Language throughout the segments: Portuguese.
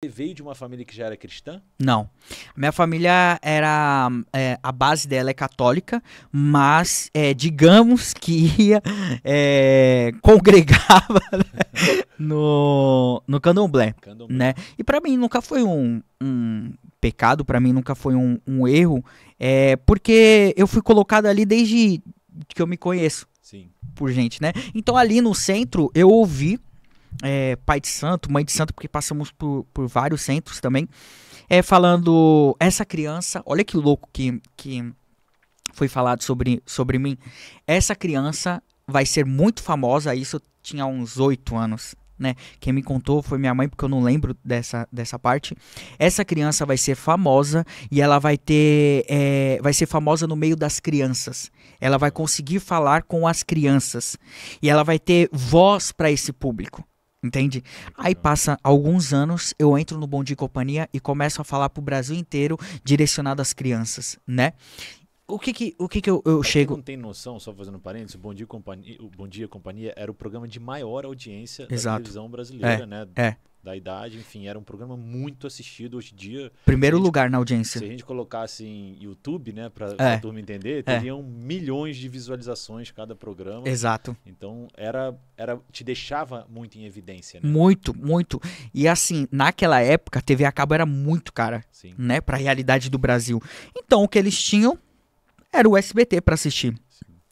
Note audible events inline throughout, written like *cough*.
Você veio de uma família que já era cristã? Não. Minha família era. É, a base dela é católica, mas é, digamos que ia. É, *laughs* congregava né, no, no candomblé, candomblé. Né? E para mim nunca foi um, um pecado, para mim nunca foi um, um erro, é, porque eu fui colocado ali desde que eu me conheço. Sim. Por gente, né? Então ali no centro eu ouvi é, Pai de Santo, Mãe de Santo, porque passamos por, por vários centros também, é, falando essa criança, olha que louco que, que foi falado sobre, sobre mim, essa criança vai ser muito famosa, isso tinha uns oito anos, né? Quem me contou foi minha mãe, porque eu não lembro dessa, dessa parte. Essa criança vai ser famosa e ela vai ter. É, vai ser famosa no meio das crianças. Ela vai conseguir falar com as crianças. E ela vai ter voz para esse público. Entende? Aí passa alguns anos, eu entro no Bom Dia e Companhia e começo a falar pro Brasil inteiro direcionado às crianças, né? o que que, o que, que eu, eu é chego. não tem noção, só fazendo parênteses, Bom Dia Companhia, Bom Dia Companhia era o programa de maior audiência Exato. da televisão brasileira, é, né? É. Da idade, enfim, era um programa muito assistido hoje em dia. Primeiro gente, lugar na audiência. Se a gente colocasse em YouTube, né, pra, é. pra turma entender, é. teriam é. milhões de visualizações cada programa. Exato. Então, era, era te deixava muito em evidência, né? Muito, muito. E assim, naquela época, a TV a cabo era muito cara, Sim. né, pra realidade do Brasil. Então, o que eles tinham era o SBT para assistir.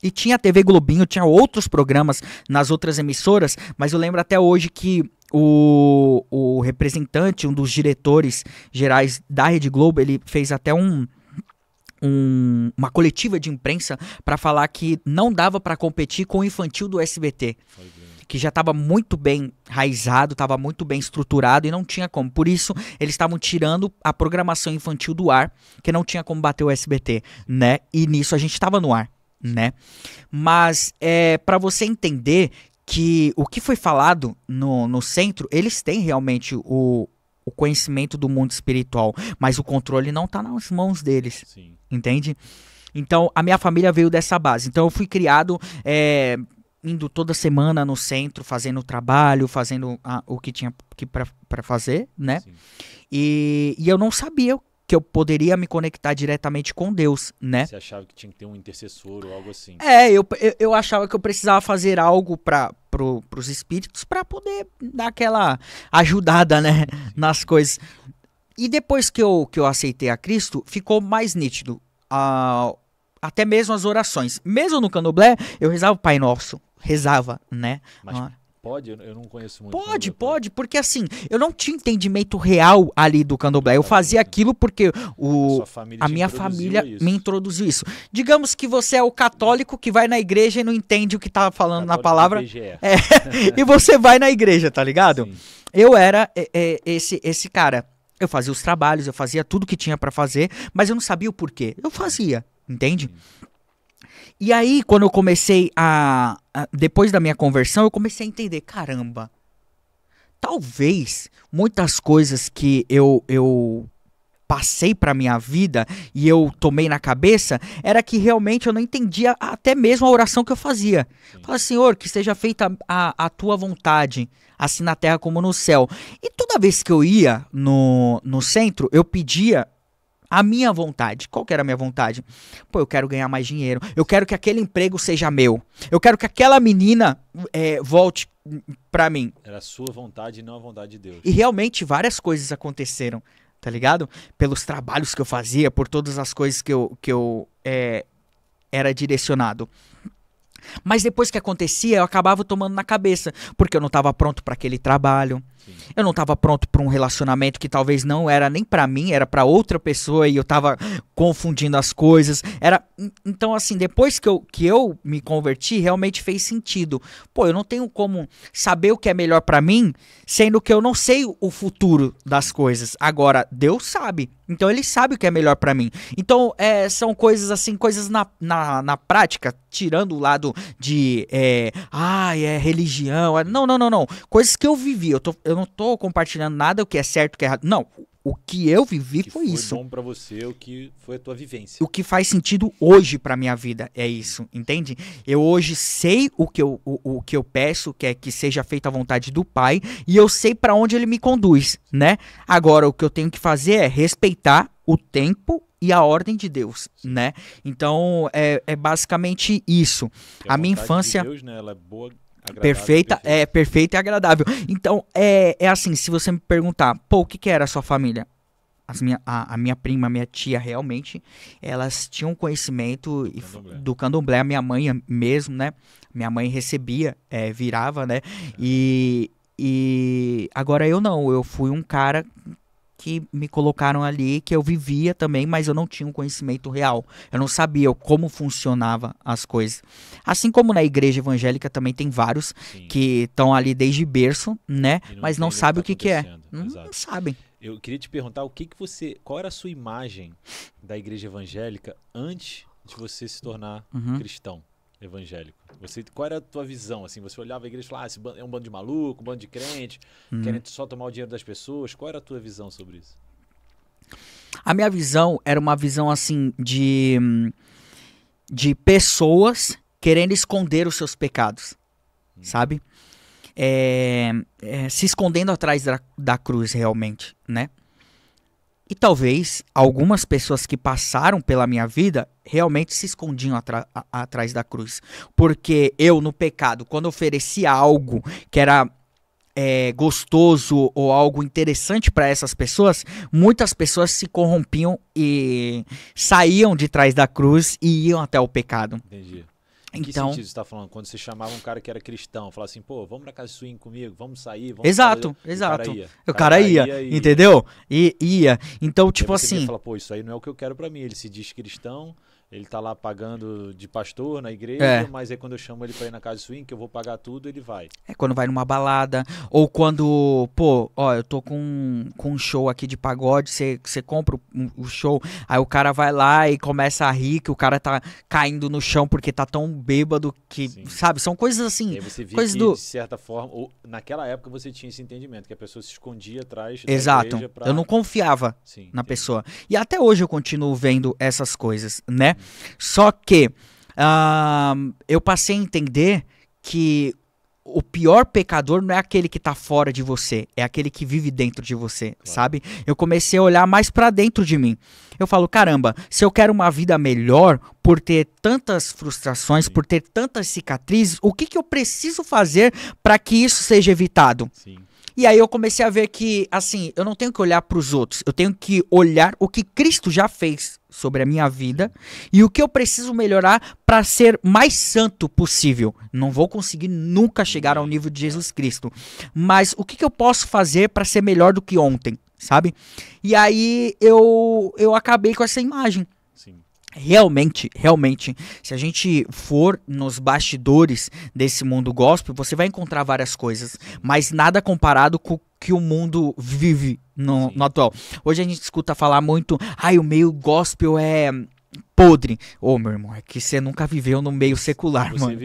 E tinha a TV Globinho, tinha outros programas nas outras emissoras, mas eu lembro até hoje que o, o representante, um dos diretores gerais da Rede Globo, ele fez até um, um, uma coletiva de imprensa para falar que não dava para competir com o infantil do SBT. Foi que já estava muito bem raizado, estava muito bem estruturado e não tinha como. Por isso, eles estavam tirando a programação infantil do ar, que não tinha como bater o SBT, né? E nisso a gente estava no ar, né? Mas é, para você entender que o que foi falado no, no centro, eles têm realmente o, o conhecimento do mundo espiritual, mas o controle não está nas mãos deles. Sim. Entende? Então, a minha família veio dessa base. Então, eu fui criado é, indo toda semana no centro, fazendo trabalho, fazendo a, o que tinha que para fazer, né? E, e eu não sabia que eu poderia me conectar diretamente com Deus, né? Você achava que tinha que ter um intercessor ou algo assim? É, eu, eu, eu achava que eu precisava fazer algo para pro, os espíritos para poder dar aquela ajudada, né, Sim. nas coisas. E depois que eu, que eu aceitei a Cristo, ficou mais nítido. Ah, até mesmo as orações. Mesmo no Candomblé, eu rezava o Pai Nosso rezava, né? Mas pode? Eu não conheço muito. Pode, pode, porque assim, eu não tinha entendimento real ali do candomblé. Eu fazia aquilo porque o, a minha família isso. me introduziu isso. Digamos que você é o católico que vai na igreja e não entende o que tá falando católico na palavra. É, *laughs* e você vai na igreja, tá ligado? Sim. Eu era é, é, esse, esse cara. Eu fazia os trabalhos, eu fazia tudo que tinha para fazer, mas eu não sabia o porquê. Eu fazia, entende? Sim. Hum. E aí, quando eu comecei a, a, Depois da minha conversão, eu comecei a entender: caramba, talvez muitas coisas que eu, eu passei para minha vida e eu tomei na cabeça era que realmente eu não entendia até mesmo a oração que eu fazia. Fala, Senhor, que seja feita a, a, tua vontade, assim na terra como no céu. E toda vez que eu ia no, no centro, eu pedia a minha vontade. Qual que era a minha vontade? Pô, eu quero ganhar mais dinheiro. Eu quero que aquele emprego seja meu. Eu quero que aquela menina é, volte para mim. Era a sua vontade e não a vontade de Deus. E realmente várias coisas aconteceram, tá ligado? Pelos trabalhos que eu fazia, por todas as coisas que eu, que eu é, era direcionado. Mas depois que acontecia, eu acabava tomando na cabeça, porque eu não estava pronto para aquele trabalho. Sim. Eu não estava pronto para um relacionamento que talvez não era nem para mim, era para outra pessoa e eu estava confundindo as coisas. Era então assim, depois que eu, que eu me converti, realmente fez sentido. Pô, eu não tenho como saber o que é melhor para mim sendo que eu não sei o futuro das coisas. Agora, Deus sabe. Então ele sabe o que é melhor para mim. Então, é, são coisas assim, coisas na, na, na prática, tirando o lado de é, ah, é religião. É", não, não, não, não. Coisas que eu vivi. Eu, tô, eu não tô compartilhando nada o que é certo, o que é errado. Não, o que eu vivi que foi, foi isso. bom para você, o que foi a tua vivência. O que faz sentido hoje para minha vida é isso, entende? Eu hoje sei o que eu, o, o que eu peço, que é que seja feita a vontade do Pai, e eu sei para onde ele me conduz, né? Agora o que eu tenho que fazer é respeitar o tempo e a ordem de Deus, né? Então é, é basicamente isso. É a, a minha infância. De Deus, né? Ela é boa, Agradável, perfeita, é perfeita e agradável. Então, é, é assim, se você me perguntar, pô, o que, que era a sua família? As minha, a, a minha prima, a minha tia, realmente, elas tinham conhecimento do candomblé. A minha mãe mesmo, né? Minha mãe recebia, é, virava, né? É. E, e agora eu não. Eu fui um cara que me colocaram ali, que eu vivia também, mas eu não tinha um conhecimento real. Eu não sabia como funcionava as coisas. Assim como na igreja evangélica também tem vários Sim. que estão ali desde berço, né? Não mas não sabem o tá que, que é. Não, não sabem. Eu queria te perguntar o que, que você. Qual era a sua imagem da igreja evangélica antes de você se tornar uhum. cristão? evangélico? Você, qual era a tua visão? Assim, você olhava a igreja e falava, ah, esse é um bando de maluco, um bando de crente, hum. só tomar o dinheiro das pessoas. Qual era a tua visão sobre isso? A minha visão era uma visão assim de de pessoas querendo esconder os seus pecados, hum. sabe? É, é, se escondendo atrás da, da cruz realmente, né? E talvez algumas pessoas que passaram pela minha vida realmente se escondiam atrás da cruz. Porque eu, no pecado, quando oferecia algo que era é, gostoso ou algo interessante para essas pessoas, muitas pessoas se corrompiam e saíam de trás da cruz e iam até o pecado. Entendi. Em que então, sentido você está falando? Quando você chamava um cara que era cristão, falava assim, pô, vamos na casa swing comigo, vamos sair, vamos Exato, fazer. exato. O cara ia, o cara ia, ia entendeu? E ia. Então, tipo assim. Ele fala, pô, isso aí não é o que eu quero para mim. Ele se diz cristão, ele tá lá pagando de pastor na igreja, é. mas aí quando eu chamo ele pra ir na casa swing, que eu vou pagar tudo, ele vai. É quando vai numa balada, ou quando, pô, ó, eu tô com, com um show aqui de pagode, você compra o, o show, aí o cara vai lá e começa a rir, que o cara tá caindo no chão porque tá tão bêbado, que, Sim. sabe, são coisas assim. E aí você via coisas que, do... de certa forma, ou, naquela época você tinha esse entendimento, que a pessoa se escondia atrás Exato. Pra... Eu não confiava Sim, na entendi. pessoa. E até hoje eu continuo vendo essas coisas, né? Hum. Só que uh, eu passei a entender que o pior pecador não é aquele que tá fora de você, é aquele que vive dentro de você, claro. sabe? Eu comecei a olhar mais para dentro de mim. Eu falo, caramba, se eu quero uma vida melhor por ter tantas frustrações, Sim. por ter tantas cicatrizes, o que que eu preciso fazer para que isso seja evitado? Sim. E aí eu comecei a ver que, assim, eu não tenho que olhar para os outros, eu tenho que olhar o que Cristo já fez sobre a minha vida e o que eu preciso melhorar para ser mais santo possível. Não vou conseguir nunca chegar ao nível de Jesus Cristo, mas o que, que eu posso fazer para ser melhor do que ontem, sabe? E aí eu eu acabei com essa imagem. Realmente, realmente, se a gente for nos bastidores desse mundo gospel, você vai encontrar várias coisas, mas nada comparado com o que o mundo vive no, no atual. Hoje a gente escuta falar muito, ai, ah, o meio gospel é podre. Ô, oh, meu irmão, é que você nunca viveu no meio secular, você mano.